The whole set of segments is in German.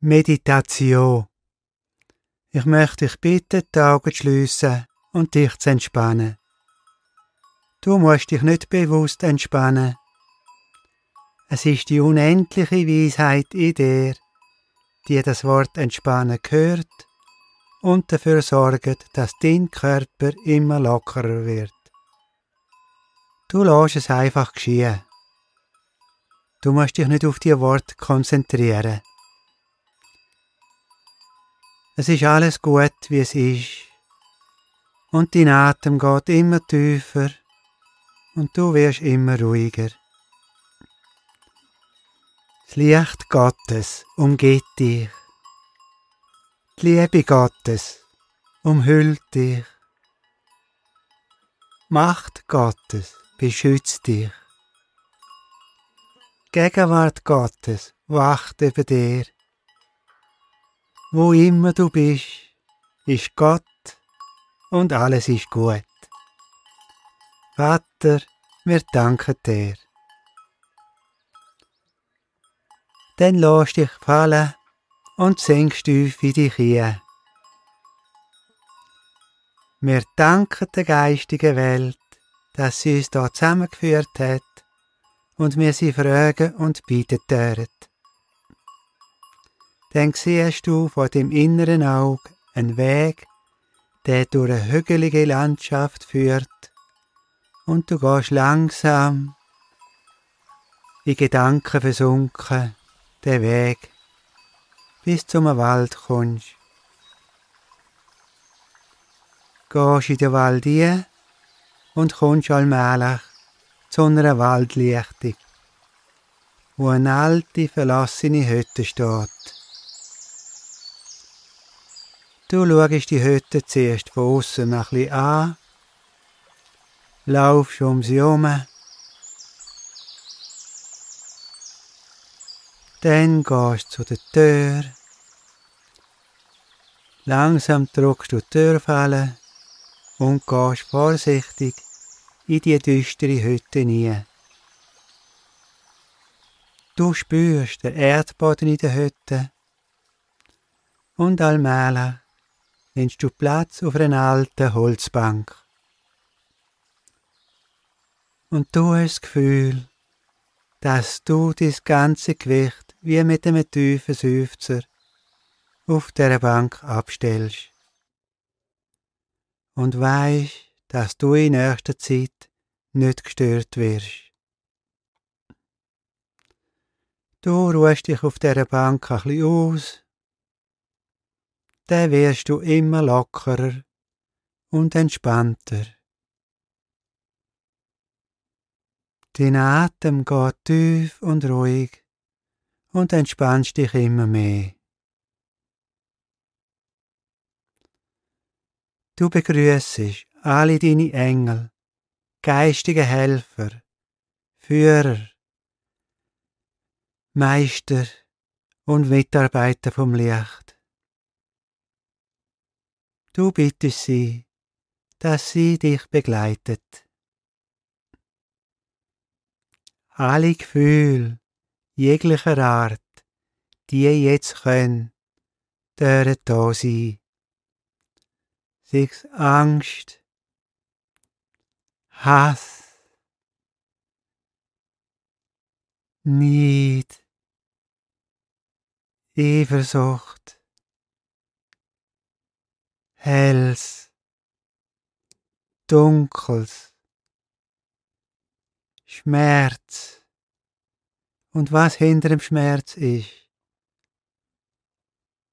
Meditation. Ich möchte dich bitten, die Augen zu schliessen und dich zu entspannen. Du musst dich nicht bewusst entspannen. Es ist die unendliche Weisheit in dir, die das Wort Entspannen hört und dafür sorgt, dass dein Körper immer lockerer wird. Du lässt es einfach geschehen. Du musst dich nicht auf die Worte konzentrieren. Es ist alles gut, wie es ist. Und dein Atem geht immer tiefer und du wirst immer ruhiger. Das Licht Gottes umgeht dich. Die Liebe Gottes umhüllt dich. Macht Gottes beschützt dich. Gegenwart Gottes wacht über dir wo immer du bist, ist Gott und alles ist gut. Vater, wir danken dir. Dann lass dich fallen und singst tief in dich hin. Wir danken der geistigen Welt, dass sie uns hier zusammengeführt hat und wir sie fragen und bitten dürfen dann siehst du vor dem inneren Auge einen Weg, der durch eine hügelige Landschaft führt, und du gehst langsam in Gedanken versunken den Weg bis zum Wald kommst. Gehst in den Wald rein und kommst allmählich zu einer Waldlichtung, wo eine alte, verlassene Hütte steht. Du schaust die Hütte zuerst von außen ein bisschen an, laufst um sie herum, dann gehst du zu der Tür, langsam drückst du die Türfalle und gehst vorsichtig in die düstere Hütte hinein. Du spürst den Erdboden in der Hütte und allmählich nimmst du Platz auf einer alten Holzbank. Und du hast das Gefühl, dass du dein ganze Gewicht wie mit einem tiefen Seufzer auf dieser Bank abstellst. Und weißt, dass du in nächster Zeit nicht gestört wirst. Du ruhst dich auf dieser Bank ein bisschen aus dann wirst du immer lockerer und entspannter. Dein Atem geht tief und ruhig und entspannst dich immer mehr. Du begrüßest alle deine Engel, geistige Helfer, Führer, Meister und Mitarbeiter vom Licht. Du bittest sie, dass sie dich begleitet. Alle Gefühle jeglicher Art, die jetzt können, dürfen da sein. Sei Angst, Hass, Neid, Eifersucht, Hells, Dunkels, Schmerz und was hinter dem Schmerz ist.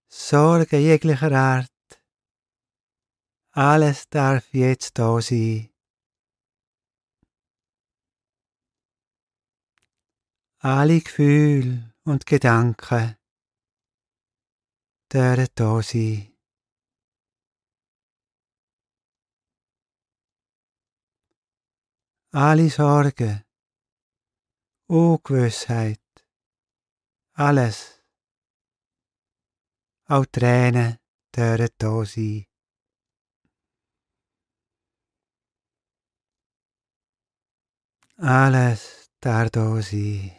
Sorge jeglicher Art, alles darf jetzt da sein. Alle Gefühle und Gedanken dürfen da sein. alle Sorge, Ungewissheit, alles. Auch Tränen dürfen da sein. Alles darf da sein.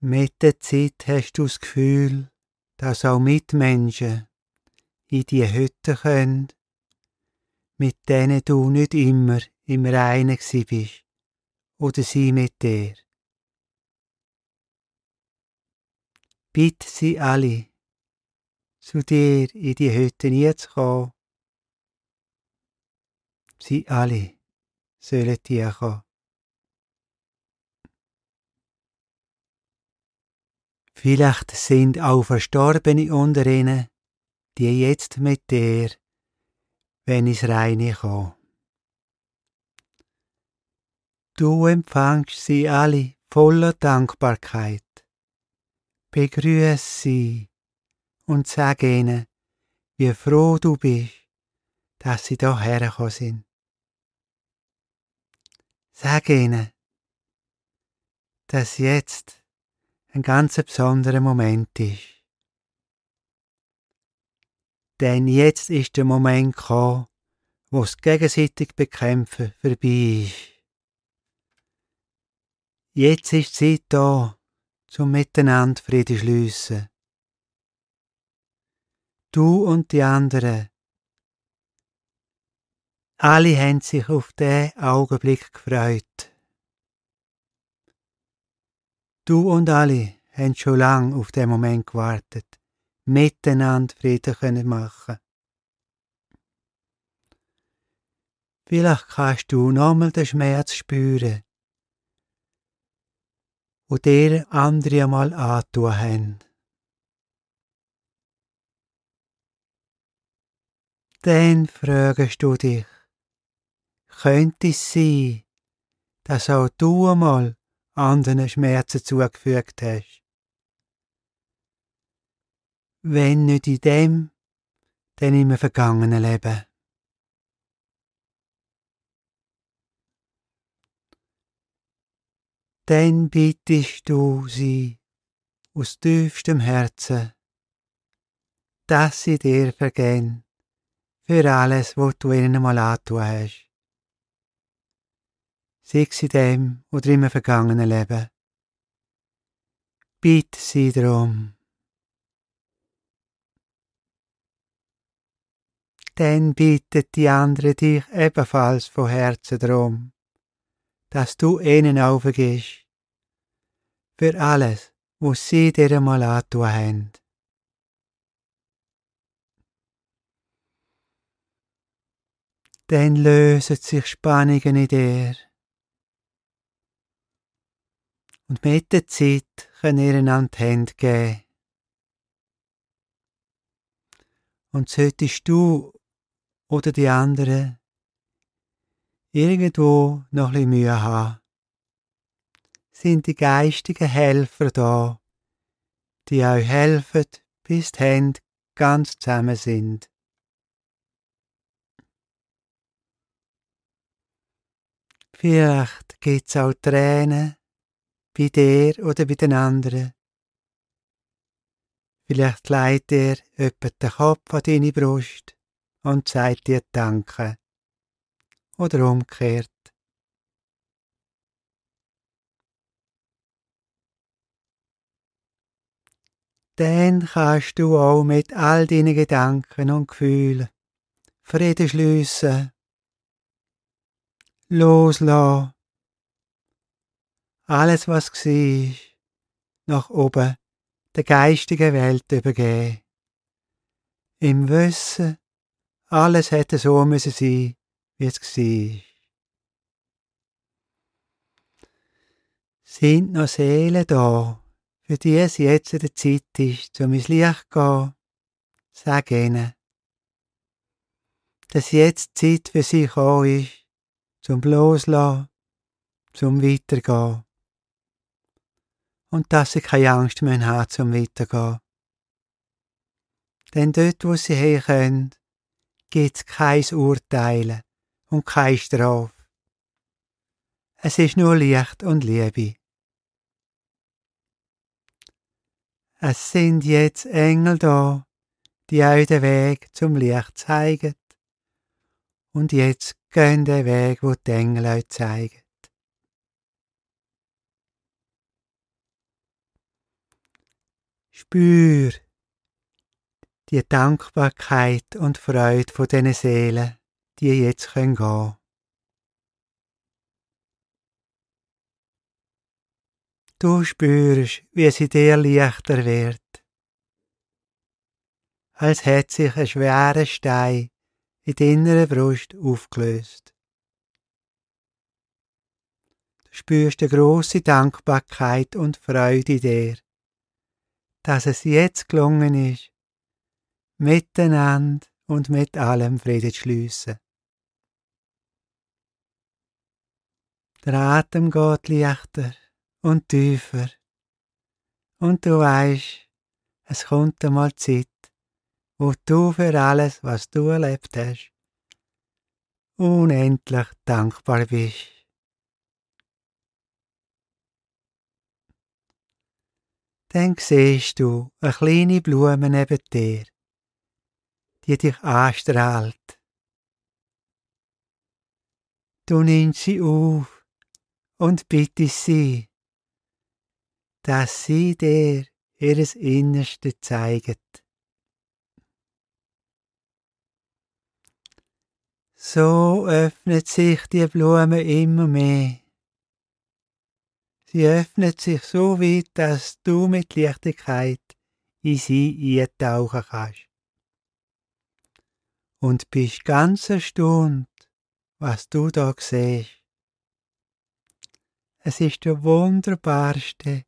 Mit der Zeit hast du das Gefühl, dass auch Mitmenschen in die Hütte können, mit denen du nicht immer im Reinen bist oder sie mit dir. Bitte sie alle, zu dir in die Hütte kommen. Sie alle sollen dir kommen. Vielleicht sind auch Verstorbene unter ihnen, die jetzt mit dir, wenn es reine komme. Du empfangst sie alle voller Dankbarkeit. Begrüß sie und sag ihnen, wie froh du bist, dass sie da hergekommen sind. Sag ihnen, dass jetzt ein ganz besonderer Moment ist. Denn jetzt ist der Moment gekommen, wo das gegenseitig Bekämpfen vorbei ist. Jetzt ist die Zeit da, zum Miteinander Frieden schliessen. Du und die anderen. Alle haben sich auf diesen Augenblick gefreut. Du und alle haben schon lang auf den Moment gewartet, miteinander Frieden können machen. Vielleicht kannst du nochmal den Schmerz spüren, wo dir andere einmal angetan haben. Dann fragst du dich, könnte es sein, dass auch du einmal anderen Schmerzen zugefügt hast. Wenn nicht in dem, dann im vergangenen Leben. Dann bittest du sie aus tiefstem Herzen, dass sie dir vergehen für alles, was du ihnen mal angetan hast sei es in dem oder im vergangenen Leben. Bitte sie darum. Dann bittet die andere dich ebenfalls von Herzen darum, dass du ihnen aufgehst. Für alles, was sie dir einmal angetan haben. Dann lösen sich Spannungen in dir und mit der Zeit können ihr einander die Hände geben. Und solltest du oder die anderen irgendwo noch ein bisschen Mühe haben, sind die geistigen Helfer da, die euch helfen, bis die Hände ganz zusammen sind. Vielleicht gibt's auch Tränen, bei dir oder bei den anderen. Vielleicht leitet er jemand den Kopf an deine Brust und sagt dir Danke. Oder umgekehrt. Dann kannst du auch mit all deinen Gedanken und Gefühlen Frieden schliessen, loslassen alles, was war, nach oben, der geistigen Welt übergeben. Im Wissen, alles hätte so müssen sein, wie es war. Sind noch Seelen da, für die es jetzt der Zeit ist, um ins Licht zu gehen? Sag ihnen, dass jetzt Zeit für sie gekommen ist, zum Loslassen, zum Weitergehen und dass sie keine Angst mehr haben zum Weitergehen. Denn dort, wo sie können, gibt es kein Urteilen und keine Strafe. Es ist nur Licht und Liebe. Es sind jetzt Engel da, die euch den Weg zum Licht zeigen. Und jetzt gehen den Weg, wo die Engel euch zeigen. Spür die Dankbarkeit und Freude von diesen Seelen, die jetzt gehen können. Du spürst, wie es in dir leichter wird, als hätte sich ein schwerer Stein in deiner Brust aufgelöst. Du spürst eine grosse Dankbarkeit und Freude in dir dass es jetzt gelungen ist, miteinander und mit allem Frieden zu schliessen. Der Atem geht leichter und tiefer. Und du weißt, es kommt einmal Zeit, wo du für alles, was du erlebt hast, unendlich dankbar bist. dann siehst du eine kleine Blume neben dir, die dich anstrahlt. Du nimmst sie auf und bittest sie, dass sie dir ihres Innerste zeiget. So öffnet sich die Blume immer mehr Sie öffnet sich so weit, dass du mit Leichtigkeit in sie eintauchen kannst. Und bist ganz erstaunt, was du da siehst. Es ist der wunderbarste,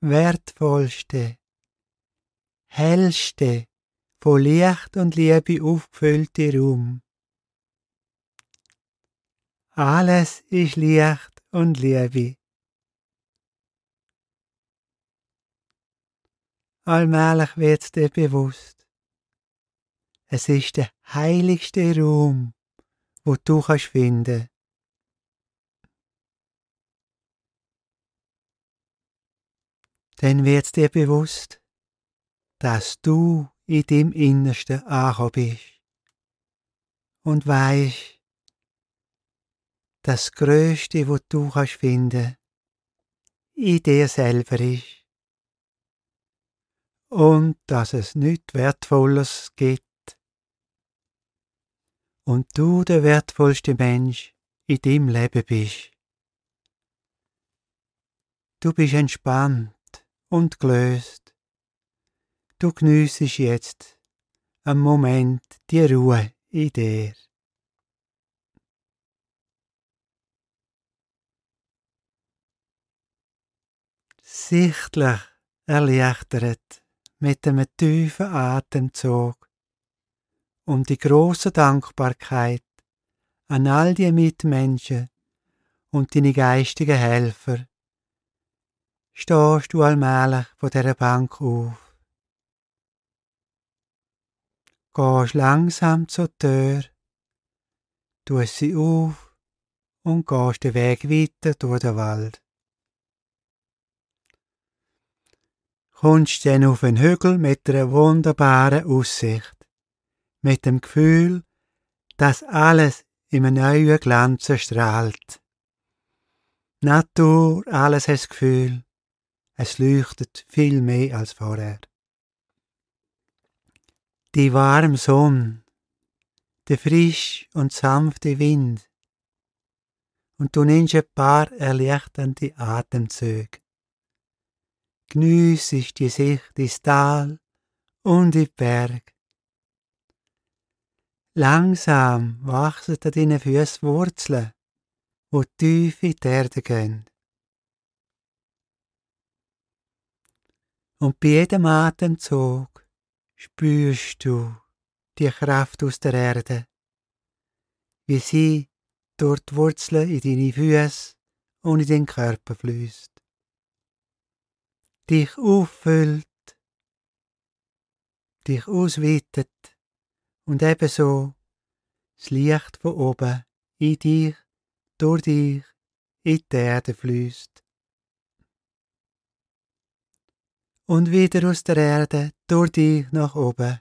wertvollste, hellste, von Licht und Liebe aufgefüllte Raum. Alles ist Licht und Liebe. Allmählich wird dir bewusst. Es ist der heiligste Raum, wo du kannst finden. Dann wird dir bewusst, dass du in dem Innersten angekommen bist und weißt, das Größte, wo du kannst finden, in dir selber ist und dass es nichts Wertvolles gibt. Und du der wertvollste Mensch in deinem Leben bist. Du bist entspannt und gelöst. Du genießest jetzt einen Moment die Ruhe in dir. Sichtlich erleichtert mit einem tiefen Atemzug um die große Dankbarkeit an all die Mitmenschen und deine geistigen Helfer. Stehst du allmählich von der Bank auf. Gehst langsam zur Tür, tust sie auf und gehst den Weg weiter durch den Wald. kommst du dann auf einen Hügel mit einer wunderbaren Aussicht. Mit dem Gefühl, dass alles in einem neuen Glanz strahlt. Natur, alles hat das Gefühl, es leuchtet viel mehr als vorher. Die warme Sonne, der frisch und sanfte Wind, und du nimmst ein paar erleichternde Atemzüge gnüss ich die Sicht ins Tal und die Berg. Langsam wachsen an deinen Füßen Wurzeln, wo tief in die Erde gehen. Und bei jedem Atemzug spürst du die Kraft aus der Erde, wie sie durch die Wurzeln in deine Füße und in den Körper fließt dich auffüllt, dich ausweitet und ebenso das Licht von oben in dich, durch dich, in die Erde fließt. Und wieder aus der Erde durch dich nach oben.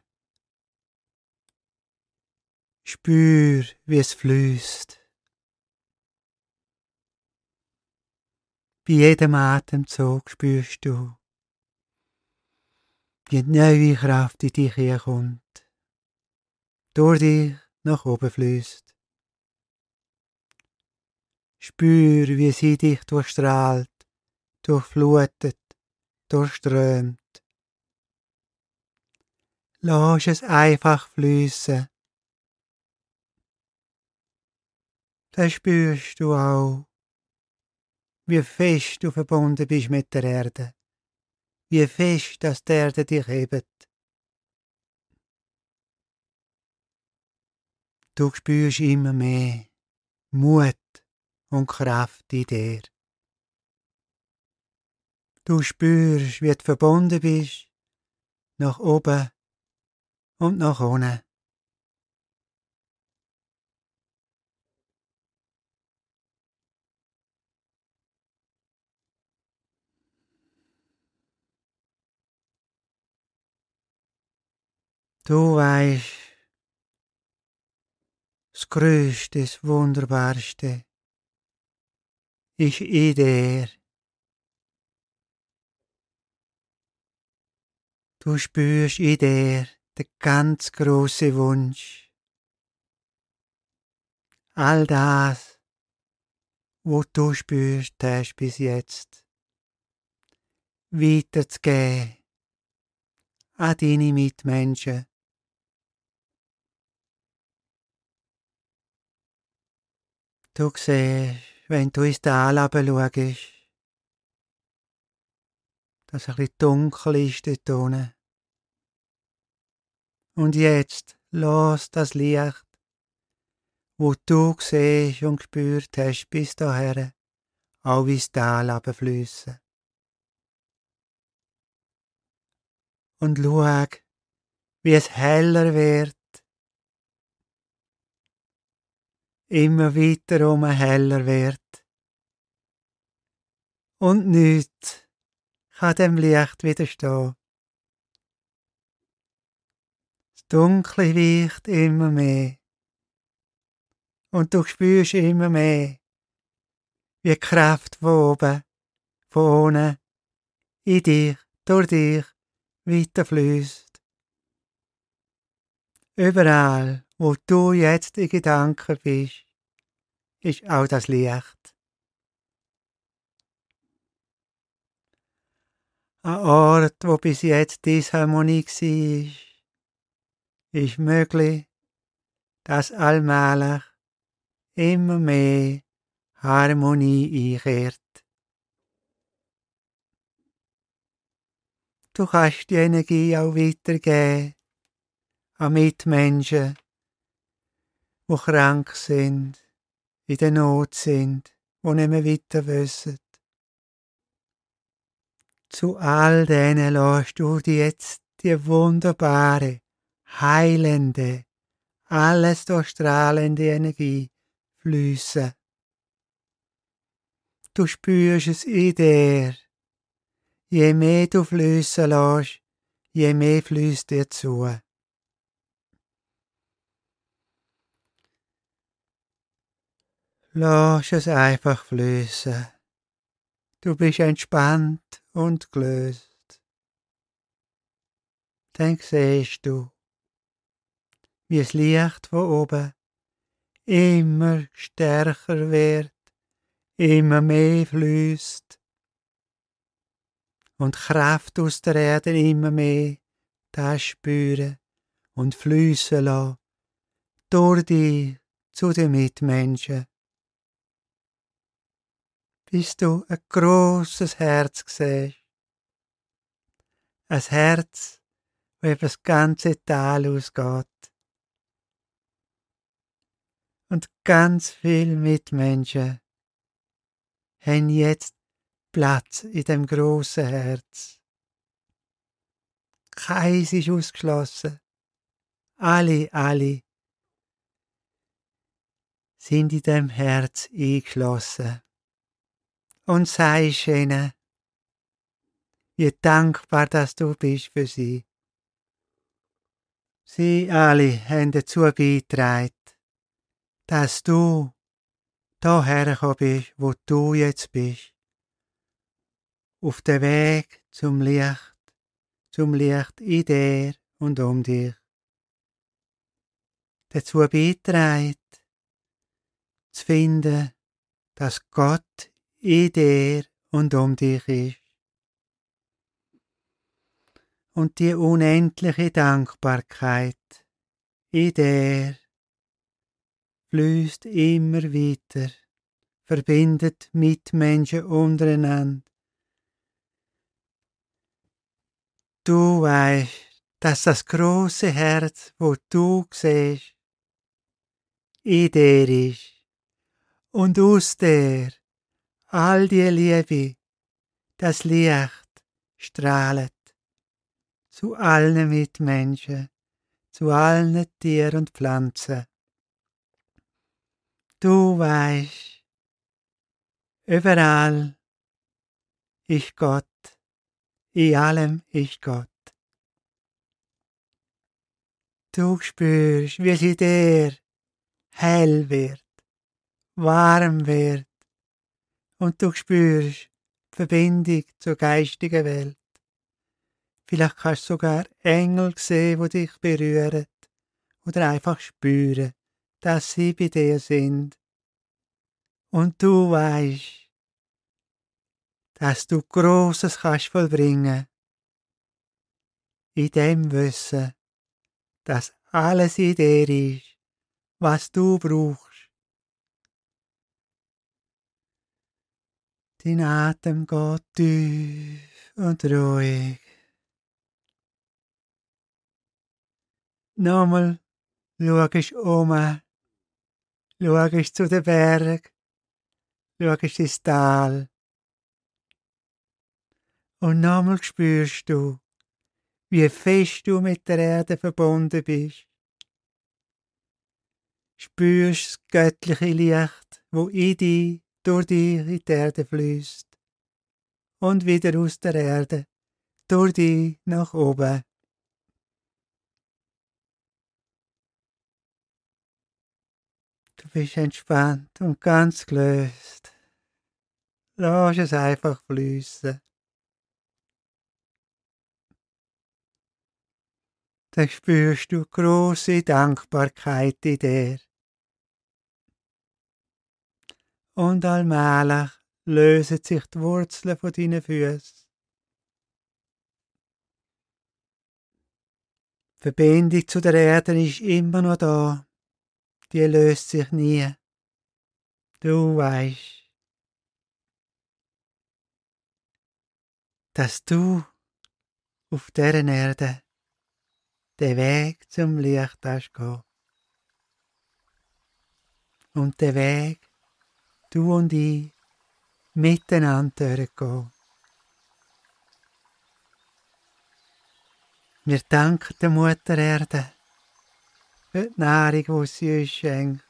Spür, wie es fließt. bei jedem Atemzug spürst du, wie neue Kraft in dich herkommt, durch dich nach oben fließt. Spür, wie sie dich durchstrahlt, durchflutet, durchströmt. Lass es einfach fließen. Das spürst du auch wie fest du verbunden bist mit der Erde, wie fest, dass die Erde dich hebt. Du spürst immer mehr Mut und Kraft in dir. Du spürst, wie du verbunden bist, nach oben und nach unten. Du weißt, das Größte, das Wunderbarste ist in dir. Du spürst in dir den ganz großen Wunsch. All das, wo du spürst, hast bis jetzt weiterzugeben an deine Mitmenschen Du gseh, wenn du ins Tal schaust, dass es ein bisschen dunkel ist dort unten. Und jetzt los das Licht, wo du gesehen und gespürt hast bis daher, auch ins Tal abflüssen. Und schau, wie es heller wird immer weiter um heller wird. Und nichts kann dem Licht widerstehen. Das Dunkle weicht immer mehr. Und du spürst immer mehr, wie Kraft von oben, von unten, in dich, durch dich, weiterfließt. Überall, wo du jetzt in Gedanken bist, ist auch das Licht. Ein Ort, wo bis jetzt Disharmonie war, ist möglich, dass allmählich immer mehr Harmonie einkehrt. Du kannst die Energie auch weitergeben an Mitmenschen, wo krank sind, in der Not sind, wo nicht mehr weiter wissen. Zu all denen lässt du jetzt die wunderbare, heilende, alles durchstrahlende Energie fließen. Du spürst es in dir. Je mehr du flüssen lässt, je mehr fließt dir zu. Lass es einfach flüssen. Du bist entspannt und gelöst. Dann siehst du, wie es Licht von oben immer stärker wird, immer mehr fließt und Kraft aus der Erde immer mehr das spüren und flüssen lassen durch dich zu den Mitmenschen bis du ein grosses Herz siehst. Ein Herz, das über das ganze Tal ausgeht. Und ganz viele Mitmenschen haben jetzt Platz in dem grossen Herz. Keins ist ausgeschlossen. Alle, alle sind in dem Herz eingeschlossen und zeig ihnen, wie dankbar dass du bist für sie. Sie alle haben dazu beigetragen, dass du da hergekommen bist, wo du jetzt bist. Auf dem Weg zum Licht, zum Licht in dir und um dich. Dazu beigetragen, zu finden, dass Gott in dir und um dich ist. Und die unendliche Dankbarkeit in dir fließt immer weiter, verbindet Mitmenschen untereinander. Du weißt, dass das große Herz, wo du siehst, in dir ist und aus dir all die Liebe, das Licht strahlet zu allen Mitmenschen, zu allen Tieren und Pflanzen. Du weißt, überall ist Gott, in allem ist Gott. Du spürst, wie sie dir hell wird, warm wird, und du spürst Verbindung zur geistigen Welt. Vielleicht kannst du sogar Engel sehen, die dich berühren oder einfach spüren, dass sie bei dir sind. Und du weißt, dass du Großes kannst vollbringen. In dem Wissen, dass alles in dir ist, was du brauchst Dein Atem geht tief und ruhig. Nochmal schaust um, schaust zu den Berg, schaust ins Tal. Und nochmal spürst du, wie fest du mit der Erde verbunden bist. Spürst das göttliche Licht, wo in dich durch dich in die Erde fließt und wieder aus der Erde durch dich nach oben. Du bist entspannt und ganz gelöst. Lass es einfach fließen. Dann spürst du große Dankbarkeit in dir und allmählich lösen sich die Wurzeln von deinen Füßen. Verbindung zu der Erde ist immer noch da. Die löst sich nie. Du weißt, dass du auf dieser Erde den Weg zum Licht hast gehen. Und den Weg du und ich, miteinander gehen. Wir danken der Mutter Erde für die Nahrung, die sie uns schenkt.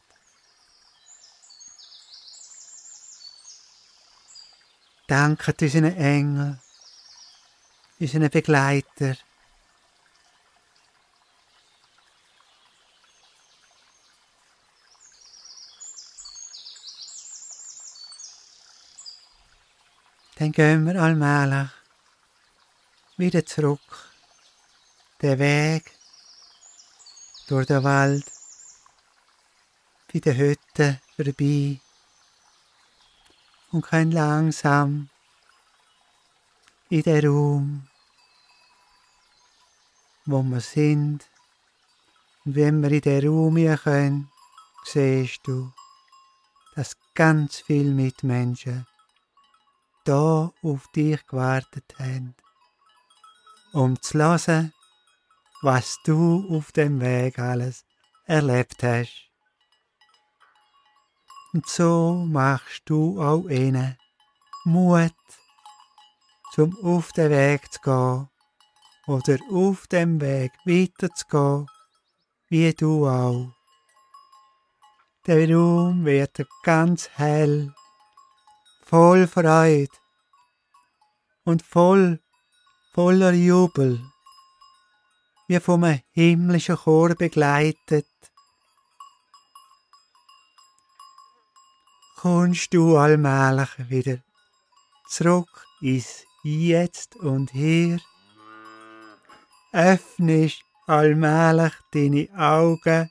Danken unseren Engeln, unseren Begleitern, dann gehen wir allmählich wieder zurück den Weg durch den Wald, bei den Hütten vorbei und können langsam in den Raum, wo wir sind. Und wenn wir in den Raum hier können, siehst du, dass ganz viele Mitmenschen da auf dich gewartet haben, um zu hören, was du auf dem Weg alles erlebt hast. Und so machst du auch ihnen Mut, zum auf den Weg zu gehen oder auf dem Weg weiterzugehen, wie du auch. Der Raum wird ganz hell voll Freude und voll, voller Jubel, wie vom himmlischen Chor begleitet. Kommst du allmählich wieder zurück ins Jetzt und Hier, öffnest allmählich deine Augen,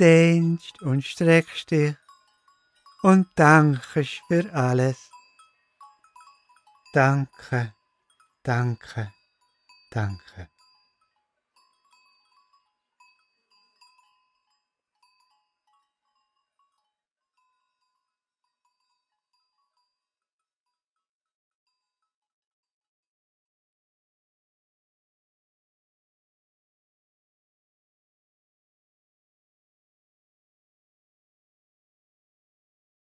dehnst und streckst dich und danke für alles. Danke, danke, danke.